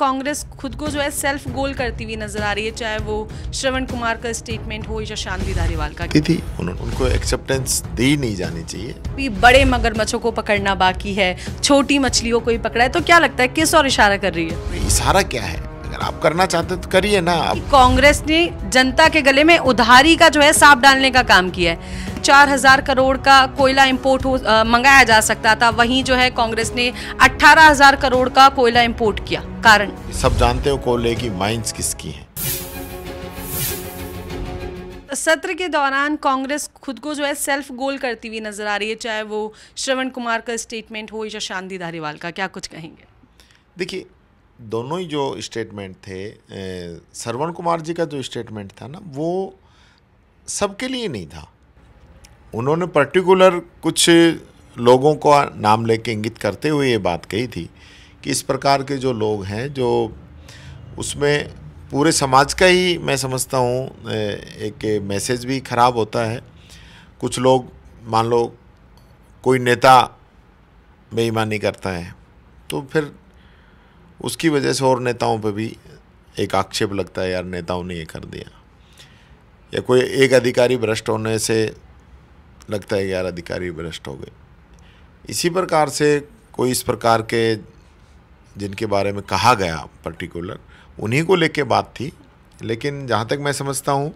कांग्रेस खुद को जो है सेल्फ गोल करती हुई नजर आ रही है चाहे वो श्रवण कुमार का स्टेटमेंट हो या शांति धारीवाल का थी उनको एक्सेप्टेंस दी नहीं जानी चाहिए बड़े मगरमच्छों को पकड़ना बाकी है छोटी मछलियों को ही पकड़ा है तो क्या लगता है किस और इशारा कर रही है इशारा क्या है अगर आप करना चाहते तो करिए ना आप कांग्रेस ने जनता के गले में उधारी का जो है सांप डालने का काम किया है चार हजार करोड़ का कोयला इंपोर्ट हो आ, मंगाया जा सकता था वहीं जो है कांग्रेस ने अठारह हजार करोड़ का कोयला इंपोर्ट किया कारण सब जानते हो कोयले की माइंस किसकी है सत्र के दौरान कांग्रेस खुद को जो है सेल्फ गोल करती हुई नजर आ रही है चाहे वो श्रवण कुमार का स्टेटमेंट हो या शांति धारीवाल का क्या कुछ कहेंगे देखिए दोनों ही जो स्टेटमेंट थे सरवण कुमार जी का जो स्टेटमेंट था ना वो सबके लिए नहीं था उन्होंने पर्टिकुलर कुछ लोगों का नाम लेके इंगित करते हुए ये बात कही थी कि इस प्रकार के जो लोग हैं जो उसमें पूरे समाज का ही मैं समझता हूँ एक मैसेज भी ख़राब होता है कुछ लोग मान लो कोई नेता बेईमानी करता है तो फिर उसकी वजह से और नेताओं पर भी एक आक्षेप लगता है यार नेताओं ने ये कर दिया या कोई एक अधिकारी भ्रष्ट होने से लगता है यार अधिकारी भ्रष्ट हो गए इसी प्रकार से कोई इस प्रकार के जिनके बारे में कहा गया पर्टिकुलर उन्हीं को लेके बात थी लेकिन जहाँ तक मैं समझता हूँ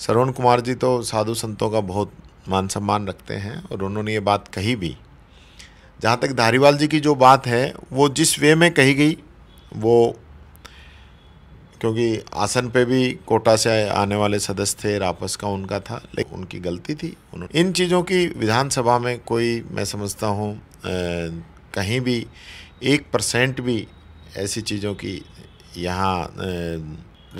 श्रवण कुमार जी तो साधु संतों का बहुत मान सम्मान रखते हैं और उन्होंने ये बात कही भी जहाँ तक धारीवाल जी की जो बात है वो जिस वे में कही गई वो क्योंकि आसन पे भी कोटा से आने वाले सदस्य थे रापस का उनका था लेकिन उनकी गलती थी उन्होंने इन चीज़ों की विधानसभा में कोई मैं समझता हूँ कहीं भी एक परसेंट भी ऐसी चीज़ों की यहाँ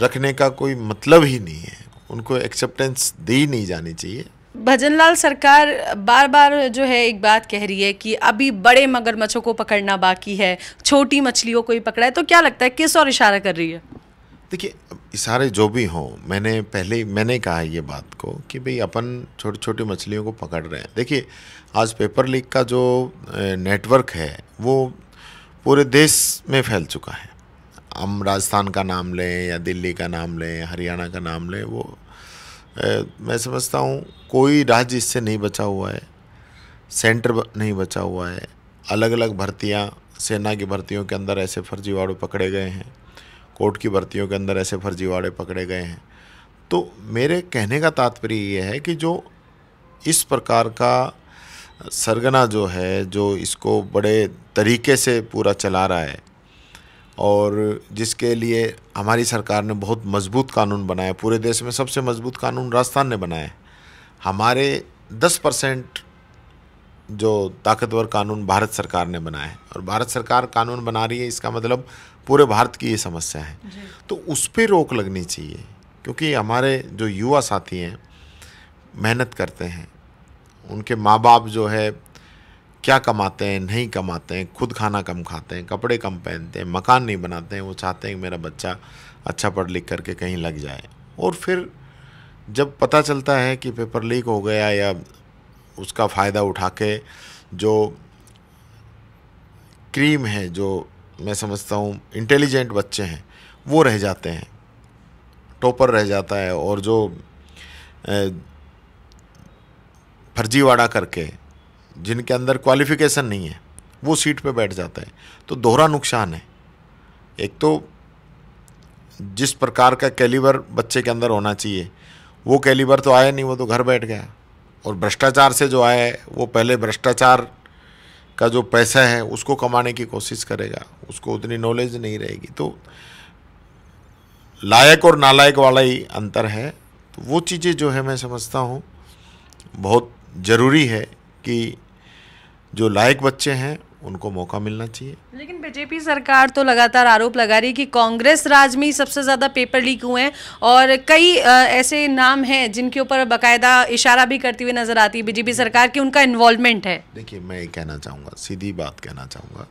रखने का कोई मतलब ही नहीं है उनको एक्सेप्टेंस दी नहीं जानी चाहिए भजन लाल सरकार बार बार जो है एक बात कह रही है कि अभी बड़े मगरमच्छों को पकड़ना बाकी है छोटी मछलियों को ही पकड़ा है तो क्या लगता है किस और इशारा कर रही है देखिए इशारे जो भी हों मैंने पहले मैंने कहा है ये बात को कि भाई अपन छोटी छोटी मछलियों को पकड़ रहे हैं देखिए आज पेपर लीक का जो नेटवर्क है वो पूरे देश में फैल चुका है हम राजस्थान का नाम लें या दिल्ली का नाम लें हरियाणा का नाम लें वो मैं समझता हूँ कोई राज्य इससे नहीं बचा हुआ है सेंटर नहीं बचा हुआ है अलग अलग भर्तियाँ सेना की भर्तियों के अंदर ऐसे फर्जीवाड़े पकड़े गए हैं कोर्ट की भर्तियों के अंदर ऐसे फर्जीवाड़े पकड़े गए हैं तो मेरे कहने का तात्पर्य ये है कि जो इस प्रकार का सरगना जो है जो इसको बड़े तरीके से पूरा चला रहा है और जिसके लिए हमारी सरकार ने बहुत मजबूत कानून बनाया पूरे देश में सबसे मजबूत कानून राजस्थान ने बनाया हमारे 10 परसेंट जो ताकतवर कानून भारत सरकार ने बनाया है और भारत सरकार कानून बना रही है इसका मतलब पूरे भारत की ये समस्या है तो उस पर रोक लगनी चाहिए क्योंकि हमारे जो युवा साथी हैं मेहनत करते हैं उनके माँ बाप जो है क्या कमाते हैं नहीं कमाते हैं खुद खाना कम खाते हैं कपड़े कम पहनते हैं मकान नहीं बनाते हैं वो चाहते हैं कि मेरा बच्चा अच्छा पढ़ लिख करके कहीं लग जाए और फिर जब पता चलता है कि पेपर लीक हो गया या उसका फ़ायदा उठा के जो क्रीम है जो मैं समझता हूँ इंटेलिजेंट बच्चे हैं वो रह जाते हैं टॉपर रह जाता है और जो फर्जीवाड़ा करके जिनके अंदर क्वालिफिकेशन नहीं है वो सीट पे बैठ जाता है तो दोहरा नुकसान है एक तो जिस प्रकार का कैलिबर बच्चे के अंदर होना चाहिए वो कैलिबर तो आया नहीं वो तो घर बैठ गया और भ्रष्टाचार से जो आया है वो पहले भ्रष्टाचार का जो पैसा है उसको कमाने की कोशिश करेगा उसको उतनी नॉलेज नहीं रहेगी तो लायक और नालायक वाला ही अंतर है तो वो चीज़ें जो है मैं समझता हूँ बहुत ज़रूरी है कि जो लायक बच्चे हैं उनको मौका मिलना चाहिए लेकिन बीजेपी सरकार तो लगातार आरोप लगा रही है कि कांग्रेस राज में ही सबसे ज़्यादा पेपर लीक हुए हैं और कई ऐसे नाम हैं जिनके ऊपर बाकायदा इशारा भी करती हुई नज़र आती है बीजेपी सरकार की उनका इन्वॉल्वमेंट है देखिए मैं ये कहना चाहूँगा सीधी बात कहना चाहूँगा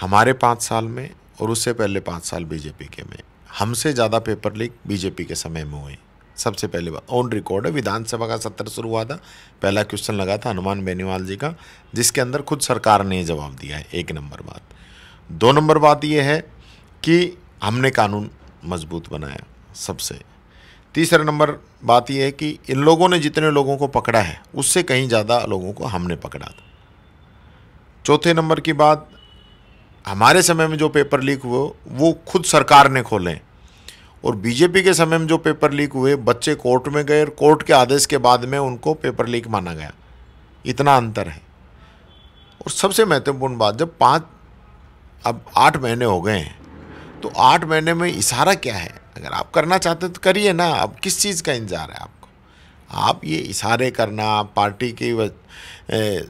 हमारे पाँच साल में और उससे पहले पाँच साल बीजेपी के में हमसे ज़्यादा पेपर लीक बीजेपी के समय में हुए सबसे पहली बात ऑन रिकॉर्ड है विधानसभा का सत्र शुरू हुआ था पहला क्वेश्चन लगा था हनुमान बेनीवाल जी का जिसके अंदर खुद सरकार ने जवाब दिया है एक नंबर बात दो नंबर बात यह है कि हमने कानून मजबूत बनाया सबसे तीसरा नंबर बात यह है कि इन लोगों ने जितने लोगों को पकड़ा है उससे कहीं ज़्यादा लोगों को हमने पकड़ा था चौथे नंबर की बात हमारे समय में जो पेपर लीक हुए वो खुद सरकार ने खोले और बीजेपी के समय में जो पेपर लीक हुए बच्चे कोर्ट में गए और कोर्ट के आदेश के बाद में उनको पेपर लीक माना गया इतना अंतर है और सबसे महत्वपूर्ण बात जब पाँच अब आठ महीने हो गए हैं तो आठ महीने में इशारा क्या है अगर आप करना चाहते तो करिए ना अब किस चीज़ का इंतजार है आपको आप ये इशारे करना पार्टी की ए,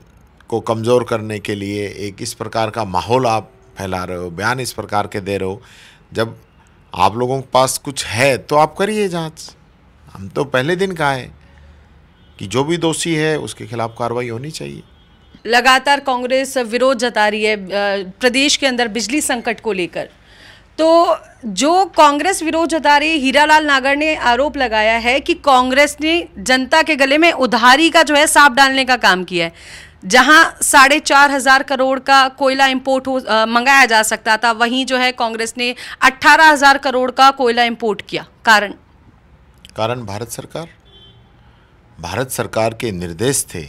को कमज़ोर करने के लिए एक इस प्रकार का माहौल आप फैला रहे हो बयान इस प्रकार के दे रहे हो जब आप लोगों के पास कुछ है तो आप करिए जांच हम तो पहले दिन कहा है कि जो भी दोषी है उसके खिलाफ कार्रवाई होनी चाहिए लगातार कांग्रेस विरोध जता रही है प्रदेश के अंदर बिजली संकट को लेकर तो जो कांग्रेस विरोध जता रही हीरालाल नागर ने आरोप लगाया है कि कांग्रेस ने जनता के गले में उधारी का जो है सांप डालने का काम किया है जहां साढ़े चार हजार करोड़ का कोयला इंपोर्ट हो आ, मंगाया जा सकता था वहीं जो है कांग्रेस ने अट्ठारह हजार करोड़ का कोयला इंपोर्ट किया कारण कारण भारत सरकार भारत सरकार के निर्देश थे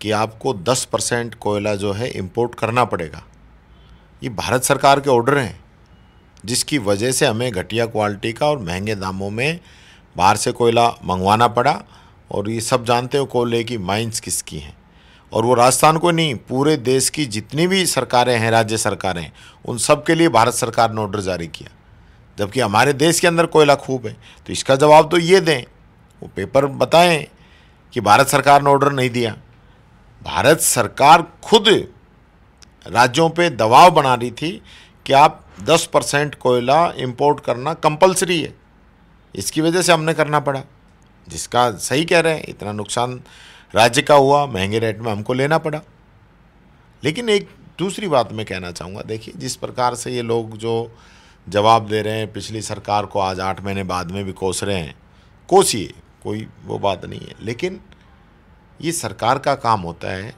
कि आपको 10 परसेंट कोयला जो है इंपोर्ट करना पड़ेगा ये भारत सरकार के ऑर्डर हैं जिसकी वजह से हमें घटिया क्वालिटी का और महंगे दामों में बाहर से कोयला मंगवाना पड़ा और ये सब जानते हो कोयले की माइंस किसकी हैं और वो राजस्थान को नहीं पूरे देश की जितनी भी सरकारें हैं राज्य सरकारें उन सब के लिए भारत सरकार ने ऑर्डर जारी किया जबकि हमारे देश के अंदर कोयला खूब है तो इसका जवाब तो ये दें वो पेपर बताएं कि भारत सरकार ने ऑर्डर नहीं दिया भारत सरकार खुद राज्यों पे दबाव बना रही थी कि आप 10 परसेंट कोयला इम्पोर्ट करना कंपलसरी है इसकी वजह से हमने करना पड़ा जिसका सही कह रहे हैं इतना नुकसान राज्य का हुआ महंगे रेट में हमको लेना पड़ा लेकिन एक दूसरी बात मैं कहना चाहूँगा देखिए जिस प्रकार से ये लोग जो जवाब दे रहे हैं पिछली सरकार को आज आठ महीने बाद में भी कोस रहे हैं कोसिए कोई वो बात नहीं है लेकिन ये सरकार का काम होता है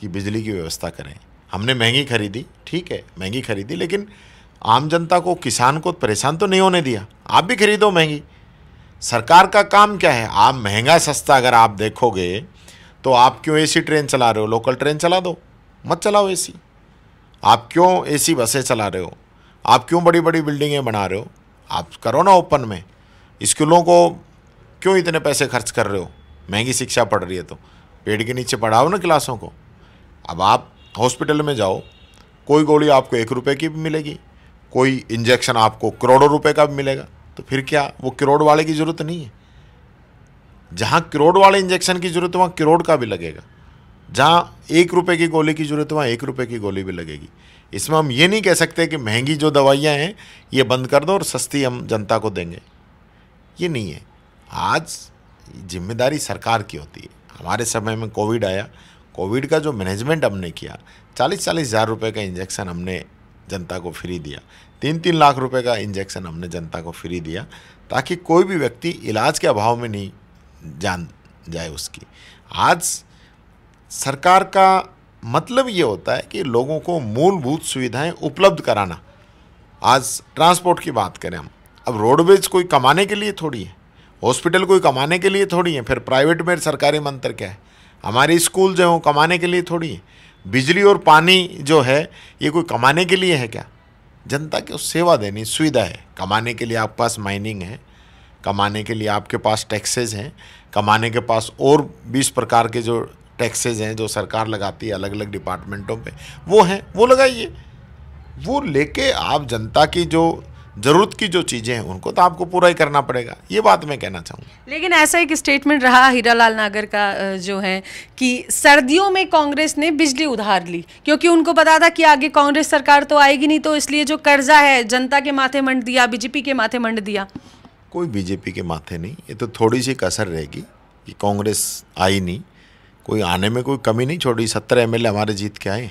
कि बिजली की व्यवस्था करें हमने महंगी खरीदी ठीक है महंगी खरीदी लेकिन आम जनता को किसान को परेशान तो नहीं होने दिया आप भी खरीदो महंगी सरकार का काम क्या है आप महंगा सस्ता अगर आप देखोगे तो आप क्यों एसी ट्रेन चला रहे हो लोकल ट्रेन चला दो मत चलाओ एसी आप क्यों एसी बसें चला रहे हो आप क्यों बड़ी बड़ी बिल्डिंगें बना रहे हो आप करो ना ओपन में स्कूलों को क्यों इतने पैसे खर्च कर रहे हो महंगी शिक्षा पढ़ रही है तो पेड़ के नीचे पढ़ाओ ना क्लासों को अब आप हॉस्पिटल में जाओ कोई गोली आपको एक रुपये की भी मिलेगी कोई इंजेक्शन आपको करोड़ों रुपए का भी मिलेगा तो फिर क्या वो करोड़ वाले की ज़रूरत नहीं है जहाँ करोड़ वाले इंजेक्शन की ज़रूरत है वहाँ करोड़ का भी लगेगा जहाँ एक रुपये की गोली की ज़रूरत है वहाँ एक रुपये की गोली भी लगेगी इसमें हम ये नहीं कह सकते कि महंगी जो दवाइयाँ हैं ये बंद कर दो और सस्ती हम जनता को देंगे ये नहीं है आज जिम्मेदारी सरकार की होती है हमारे समय में कोविड आया कोविड का जो मैनेजमेंट हमने किया चालीस चालीस हज़ार रुपये का इंजेक्शन हमने जनता को फ्री दिया तीन तीन लाख रुपए का इंजेक्शन हमने जनता को फ्री दिया ताकि कोई भी व्यक्ति इलाज के अभाव में नहीं जान जाए उसकी आज सरकार का मतलब ये होता है कि लोगों को मूलभूत सुविधाएं उपलब्ध कराना आज ट्रांसपोर्ट की बात करें हम अब रोडवेज कोई कमाने के लिए थोड़ी है हॉस्पिटल कोई कमाने के लिए थोड़ी है फिर प्राइवेट में सरकारी मंत्र क्या है हमारे स्कूल जो हैं कमाने के लिए थोड़ी है बिजली और पानी जो है ये कोई कमाने के लिए है क्या जनता को सेवा देनी सुविधा है कमाने के लिए आपके पास माइनिंग है कमाने के लिए आपके पास टैक्सेज हैं कमाने के पास और बीस प्रकार के जो टैक्सेज हैं जो सरकार लगाती है अलग अलग डिपार्टमेंटों पे वो हैं वो लगाइए वो लेके आप जनता की जो जरूरत की जो चीज़ें हैं उनको तो आपको पूरा ही करना पड़ेगा ये बात मैं कहना चाहूँगी लेकिन ऐसा एक स्टेटमेंट रहा हीरालाल नागर का जो है कि सर्दियों में कांग्रेस ने बिजली उधार ली क्योंकि उनको पता था कि आगे कांग्रेस सरकार तो आएगी नहीं तो इसलिए जो कर्जा है जनता के माथे मंड दिया बीजेपी के माथे मंड दिया कोई बीजेपी के माथे नहीं ये तो थोड़ी सी कसर रहेगी कि कांग्रेस आई नहीं कोई आने में कोई कमी नहीं छोड़ी सत्तर एम हमारे जीत के आए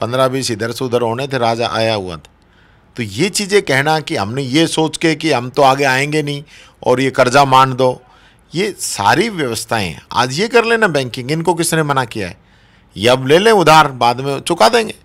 पंद्रह बीस इधर से उधर होने थे राजा आया हुआ था तो ये चीज़ें कहना कि हमने ये सोच के कि हम तो आगे आएंगे नहीं और ये कर्जा मान दो ये सारी व्यवस्थाएं आज ये कर लेना बैंकिंग इनको किसने मना किया है ये अब ले लें उधार बाद में चुका देंगे